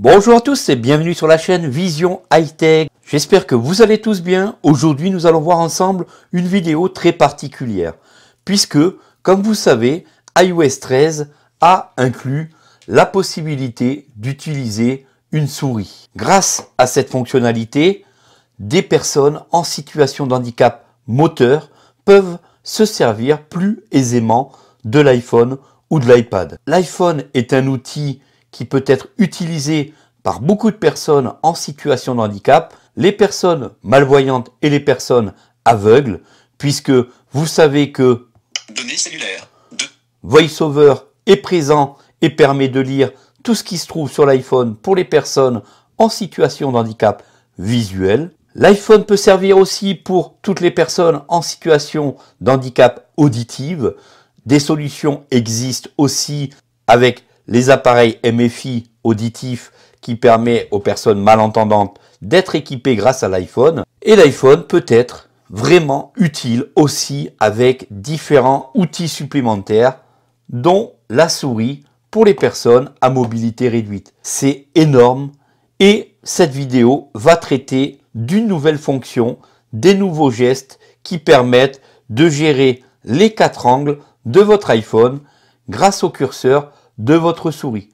Bonjour à tous et bienvenue sur la chaîne Vision High Tech. J'espère que vous allez tous bien. Aujourd'hui, nous allons voir ensemble une vidéo très particulière puisque, comme vous savez, iOS 13 a inclus la possibilité d'utiliser une souris. Grâce à cette fonctionnalité, des personnes en situation de handicap moteur peuvent se servir plus aisément de l'iPhone ou de l'iPad. L'iPhone est un outil qui peut être utilisé par beaucoup de personnes en situation de handicap, les personnes malvoyantes et les personnes aveugles, puisque vous savez que VoiceOver est présent et permet de lire tout ce qui se trouve sur l'iPhone pour les personnes en situation de handicap visuel. L'iPhone peut servir aussi pour toutes les personnes en situation d'handicap auditive. Des solutions existent aussi avec les appareils MFI auditifs qui permettent aux personnes malentendantes d'être équipées grâce à l'iPhone. Et l'iPhone peut être vraiment utile aussi avec différents outils supplémentaires, dont la souris pour les personnes à mobilité réduite. C'est énorme et cette vidéo va traiter d'une nouvelle fonction, des nouveaux gestes qui permettent de gérer les quatre angles de votre iPhone grâce au curseur de votre souris.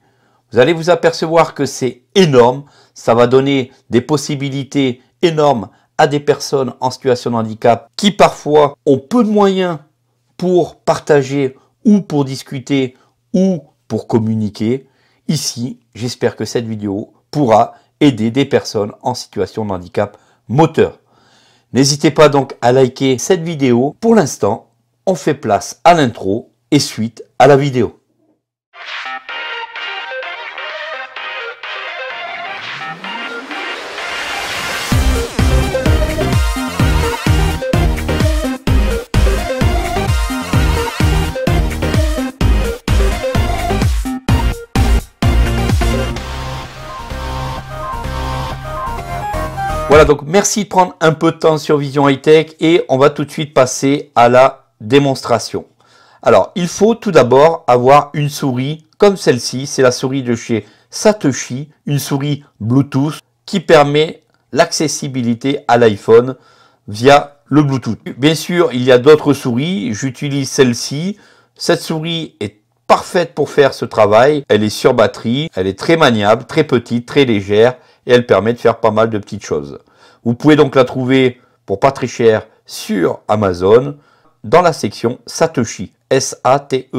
Vous allez vous apercevoir que c'est énorme, ça va donner des possibilités énormes à des personnes en situation de handicap qui parfois ont peu de moyens pour partager ou pour discuter ou pour communiquer. Ici, j'espère que cette vidéo pourra aider des personnes en situation de handicap moteur. N'hésitez pas donc à liker cette vidéo. Pour l'instant, on fait place à l'intro et suite à la vidéo. Voilà, donc merci de prendre un peu de temps sur Vision Tech et on va tout de suite passer à la démonstration. Alors, il faut tout d'abord avoir une souris comme celle-ci. C'est la souris de chez Satoshi, une souris Bluetooth qui permet l'accessibilité à l'iPhone via le Bluetooth. Bien sûr, il y a d'autres souris. J'utilise celle-ci. Cette souris est parfaite pour faire ce travail. Elle est sur batterie, elle est très maniable, très petite, très légère et elle permet de faire pas mal de petites choses. Vous pouvez donc la trouver pour pas très cher sur Amazon dans la section Satoshi. S-A-T-E-C-H-I.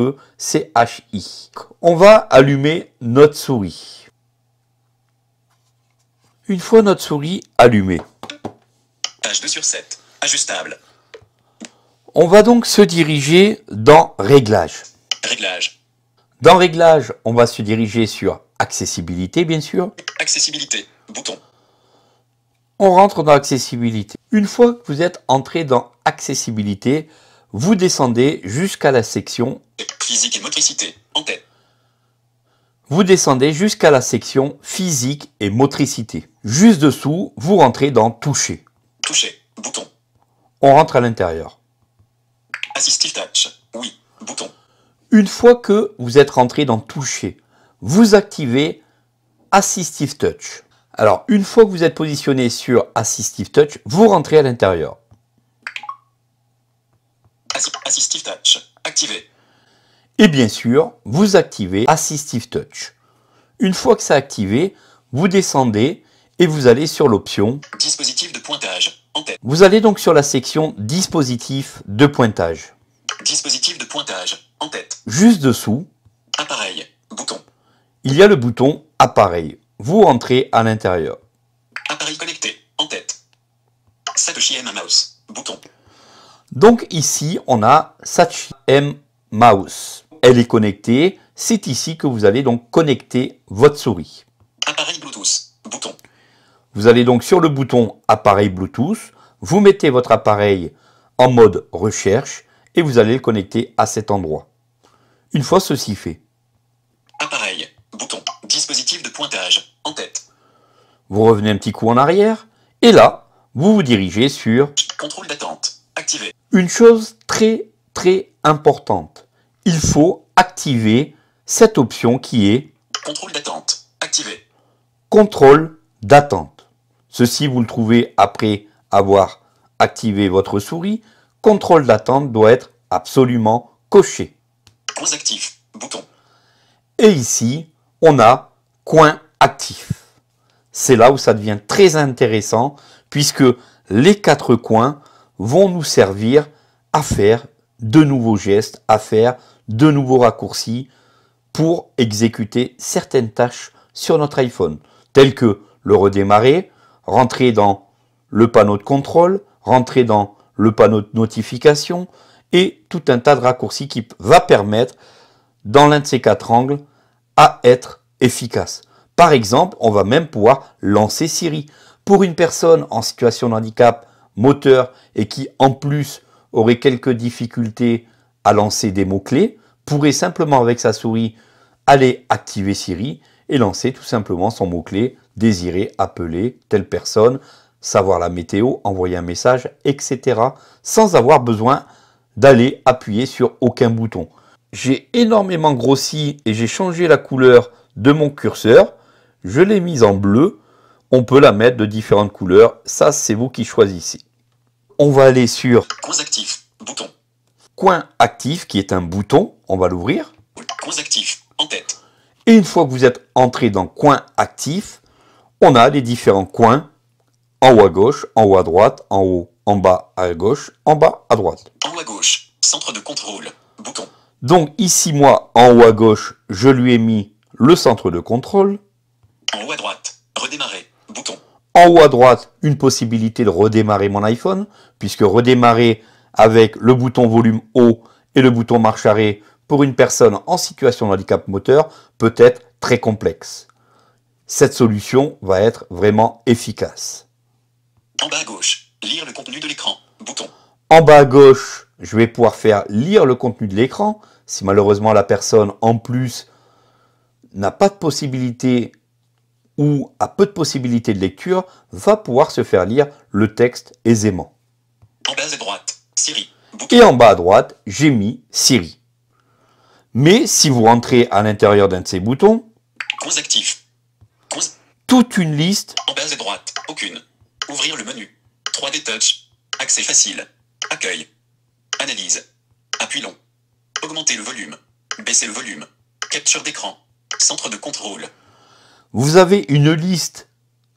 On va allumer notre souris. Une fois notre souris allumée. H2 sur 7. Ajustable. On va donc se diriger dans Réglages. Réglages. Dans Réglages, on va se diriger sur Accessibilité, bien sûr. Accessibilité. Bouton. On rentre dans Accessibilité. Une fois que vous êtes entré dans Accessibilité, vous descendez jusqu'à la section Physique et motricité. En Vous descendez jusqu'à la section Physique et motricité. Juste dessous, vous rentrez dans Toucher. Toucher. Bouton. On rentre à l'intérieur. Assistive touch. Oui. Bouton. Une fois que vous êtes rentré dans Toucher, vous activez Assistive Touch. Alors, une fois que vous êtes positionné sur Assistive Touch, vous rentrez à l'intérieur. Assistive Touch, activé. Et bien sûr, vous activez Assistive Touch. Une fois que c'est activé, vous descendez et vous allez sur l'option Dispositif de pointage. En tête. Vous allez donc sur la section Dispositif de pointage. Dispositif de pointage. En tête. Juste dessous. Appareil. Bouton. Il y a le bouton Appareil. Vous rentrez à l'intérieur. Appareil connecté, en tête. M Mouse, bouton. Donc ici, on a Satoshi M Mouse. Elle est connectée. C'est ici que vous allez donc connecter votre souris. Appareil Bluetooth, Vous allez donc sur le bouton appareil Bluetooth, vous mettez votre appareil en mode recherche et vous allez le connecter à cet endroit. Une fois ceci fait, pointage, en tête. Vous revenez un petit coup en arrière, et là, vous vous dirigez sur Contrôle d'attente, activé. Une chose très très importante, il faut activer cette option qui est Contrôle d'attente, activé. Contrôle d'attente. Ceci, vous le trouvez après avoir activé votre souris. Contrôle d'attente doit être absolument coché. bouton. Et ici, on a coin actif. C'est là où ça devient très intéressant puisque les quatre coins vont nous servir à faire de nouveaux gestes, à faire de nouveaux raccourcis pour exécuter certaines tâches sur notre iPhone, telles que le redémarrer, rentrer dans le panneau de contrôle, rentrer dans le panneau de notification et tout un tas de raccourcis qui va permettre, dans l'un de ces quatre angles, à être efficace. Par exemple, on va même pouvoir lancer Siri. Pour une personne en situation de handicap moteur et qui en plus aurait quelques difficultés à lancer des mots-clés, pourrait simplement avec sa souris aller activer Siri et lancer tout simplement son mot-clé désirer, appeler telle personne, savoir la météo, envoyer un message, etc. sans avoir besoin d'aller appuyer sur aucun bouton. J'ai énormément grossi et j'ai changé la couleur de mon curseur. Je l'ai mise en bleu. On peut la mettre de différentes couleurs. Ça, c'est vous qui choisissez. On va aller sur... Coins actif, bouton. Coin actif, qui est un bouton. On va l'ouvrir. Coins actif, en tête. Et une fois que vous êtes entré dans coin actif, on a les différents coins en haut à gauche, en haut à droite, en haut, en bas à gauche, en bas à droite. En haut à gauche, centre de contrôle, bouton. Donc ici, moi, en haut à gauche, je lui ai mis le centre de contrôle. En haut à droite, redémarrer, bouton. En haut à droite, une possibilité de redémarrer mon iPhone, puisque redémarrer avec le bouton volume haut et le bouton marche arrêt pour une personne en situation de handicap moteur peut être très complexe. Cette solution va être vraiment efficace. En bas à gauche, lire le contenu de l'écran, bouton. En bas à gauche, je vais pouvoir faire lire le contenu de l'écran. Si malheureusement la personne en plus n'a pas de possibilité ou a peu de possibilité de lecture va pouvoir se faire lire le texte aisément. En bas à droite, Siri. Et en bas à droite, j'ai mis Siri. Mais si vous rentrez à l'intérieur d'un de ces boutons, toute une liste. En bas à droite, aucune. Ouvrir le menu. 3D Touch. Accès facile. Accueil. Analyse. Appui long. Augmenter le volume. Baisser le volume. Capture d'écran centre de contrôle. Vous avez une liste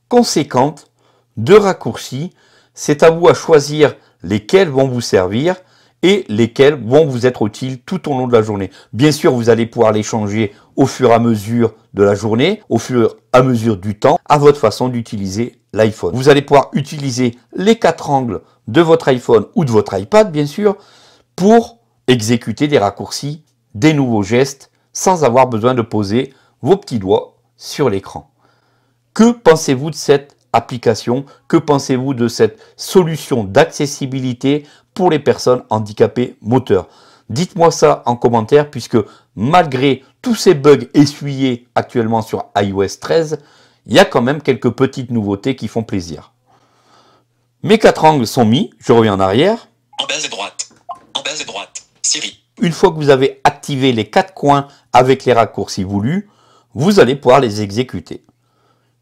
conséquente de raccourcis. C'est à vous à choisir lesquels vont vous servir et lesquels vont vous être utiles tout au long de la journée. Bien sûr, vous allez pouvoir les changer au fur et à mesure de la journée, au fur et à mesure du temps, à votre façon d'utiliser l'iPhone. Vous allez pouvoir utiliser les quatre angles de votre iPhone ou de votre iPad, bien sûr, pour exécuter des raccourcis, des nouveaux gestes, sans avoir besoin de poser vos petits doigts sur l'écran. Que pensez-vous de cette application Que pensez-vous de cette solution d'accessibilité pour les personnes handicapées moteurs Dites-moi ça en commentaire puisque malgré tous ces bugs essuyés actuellement sur iOS 13, il y a quand même quelques petites nouveautés qui font plaisir. Mes quatre angles sont mis, je reviens en arrière. En bas et droite, en bas et droite, Siri. Une fois que vous avez activé les quatre coins avec les raccourcis voulus, vous allez pouvoir les exécuter.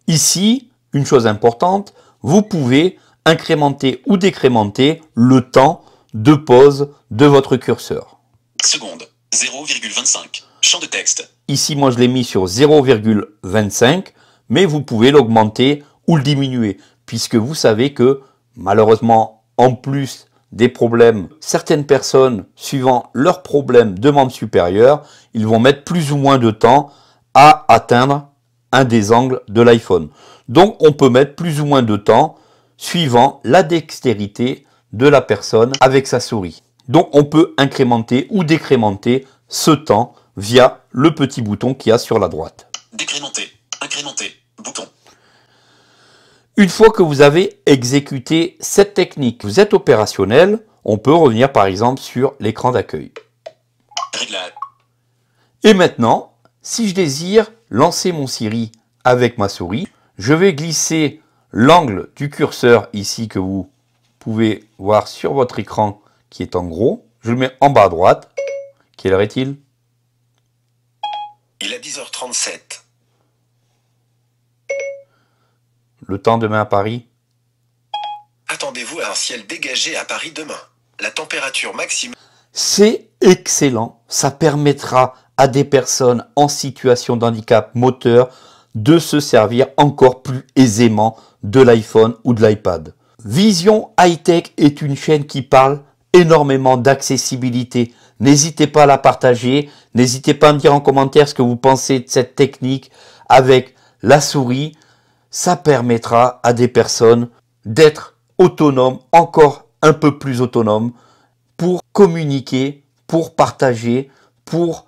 Ici, une chose importante, vous pouvez incrémenter ou décrémenter le temps de pause de votre curseur. Seconde, 0,25. Champ de texte. Ici, moi, je l'ai mis sur 0,25, mais vous pouvez l'augmenter ou le diminuer, puisque vous savez que, malheureusement, en plus des problèmes, certaines personnes, suivant leurs problèmes de membres supérieurs, ils vont mettre plus ou moins de temps à atteindre un des angles de l'iPhone. Donc on peut mettre plus ou moins de temps suivant la dextérité de la personne avec sa souris. Donc on peut incrémenter ou décrémenter ce temps via le petit bouton qu'il y a sur la droite. Décrémenter, incrémenter, bouton. Une fois que vous avez exécuté cette technique, vous êtes opérationnel, on peut revenir par exemple sur l'écran d'accueil. Et maintenant, si je désire lancer mon Siri avec ma souris, je vais glisser l'angle du curseur ici que vous pouvez voir sur votre écran qui est en gros. Je le mets en bas à droite. Quelle heure est-il Il est 10h37. Le temps demain à Paris Attendez-vous à un ciel dégagé à Paris demain. La température maximale. C'est excellent. Ça permettra à des personnes en situation d'handicap moteur de se servir encore plus aisément de l'iPhone ou de l'iPad. Vision Hightech est une chaîne qui parle énormément d'accessibilité. N'hésitez pas à la partager, n'hésitez pas à me dire en commentaire ce que vous pensez de cette technique avec la souris. Ça permettra à des personnes d'être autonomes, encore un peu plus autonomes, pour communiquer, pour partager, pour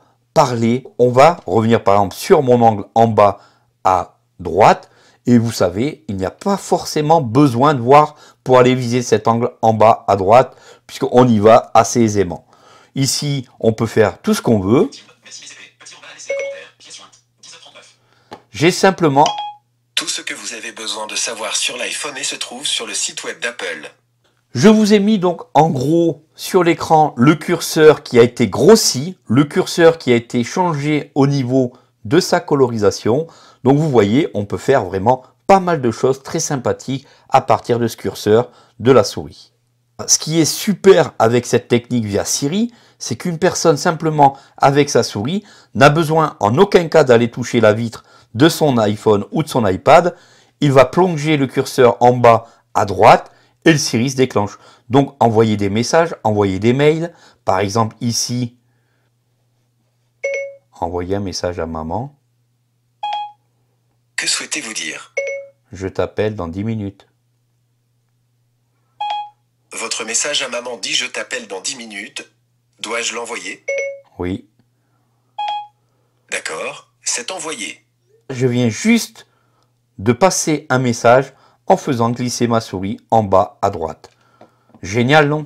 on va revenir par exemple sur mon angle en bas à droite. Et vous savez, il n'y a pas forcément besoin de voir pour aller viser cet angle en bas à droite, puisqu'on y va assez aisément. Ici, on peut faire tout ce qu'on veut. J'ai simplement... Tout ce que vous avez besoin de savoir sur l'iPhone et se trouve sur le site web d'Apple. Je vous ai mis donc en gros sur l'écran le curseur qui a été grossi, le curseur qui a été changé au niveau de sa colorisation. Donc vous voyez, on peut faire vraiment pas mal de choses très sympathiques à partir de ce curseur de la souris. Ce qui est super avec cette technique via Siri, c'est qu'une personne simplement avec sa souris n'a besoin en aucun cas d'aller toucher la vitre de son iPhone ou de son iPad. Il va plonger le curseur en bas à droite et le Siri se déclenche. Donc envoyer des messages, envoyer des mails. Par exemple ici, envoyer un message à maman. Que souhaitez-vous dire Je t'appelle dans 10 minutes. Votre message à maman dit je t'appelle dans 10 minutes. Dois-je l'envoyer Oui. D'accord, c'est envoyé. Je viens juste de passer un message en faisant glisser ma souris en bas à droite. Génial, non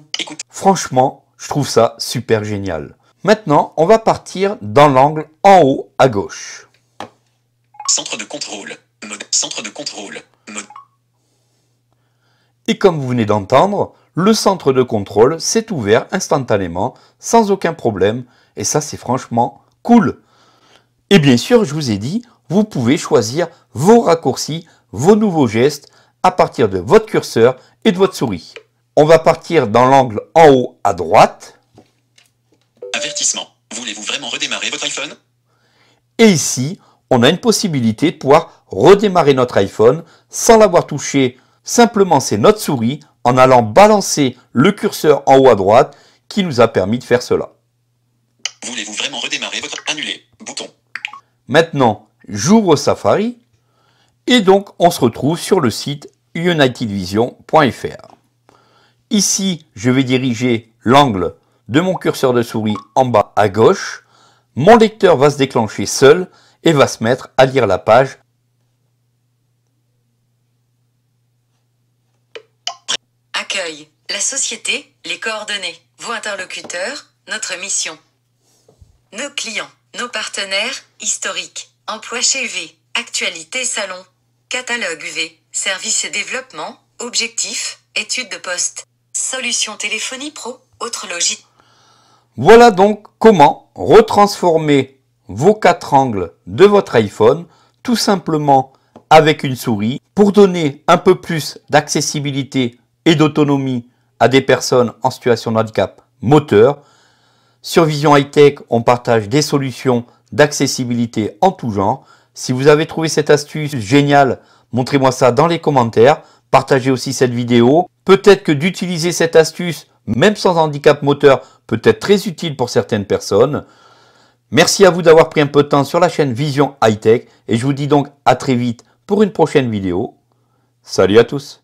Franchement, je trouve ça super génial. Maintenant, on va partir dans l'angle en haut à gauche. Centre de contrôle. centre de contrôle. Et comme vous venez d'entendre, le centre de contrôle s'est ouvert instantanément, sans aucun problème, et ça c'est franchement cool. Et bien sûr, je vous ai dit, vous pouvez choisir vos raccourcis, vos nouveaux gestes, à partir de votre curseur et de votre souris. On va partir dans l'angle en haut à droite. Avertissement. Voulez-vous vraiment redémarrer votre iPhone Et ici, on a une possibilité de pouvoir redémarrer notre iPhone sans l'avoir touché. Simplement, c'est notre souris en allant balancer le curseur en haut à droite qui nous a permis de faire cela. Voulez-vous vraiment redémarrer votre annulé bouton Maintenant, j'ouvre Safari et donc on se retrouve sur le site unitedvision.fr. Ici, je vais diriger l'angle de mon curseur de souris en bas à gauche. Mon lecteur va se déclencher seul et va se mettre à lire la page. Accueil, la société, les coordonnées, vos interlocuteurs, notre mission. Nos clients, nos partenaires, historiques, emploi chez V, actualité salon, Catalogue UV, service et développement, objectif, études de poste, solutions téléphonie pro, autre logique. Voilà donc comment retransformer vos quatre angles de votre iPhone tout simplement avec une souris pour donner un peu plus d'accessibilité et d'autonomie à des personnes en situation de handicap moteur. Sur Vision Hightech, Tech, on partage des solutions d'accessibilité en tout genre si vous avez trouvé cette astuce géniale, montrez-moi ça dans les commentaires. Partagez aussi cette vidéo. Peut-être que d'utiliser cette astuce, même sans handicap moteur, peut être très utile pour certaines personnes. Merci à vous d'avoir pris un peu de temps sur la chaîne Vision Hightech Tech et je vous dis donc à très vite pour une prochaine vidéo. Salut à tous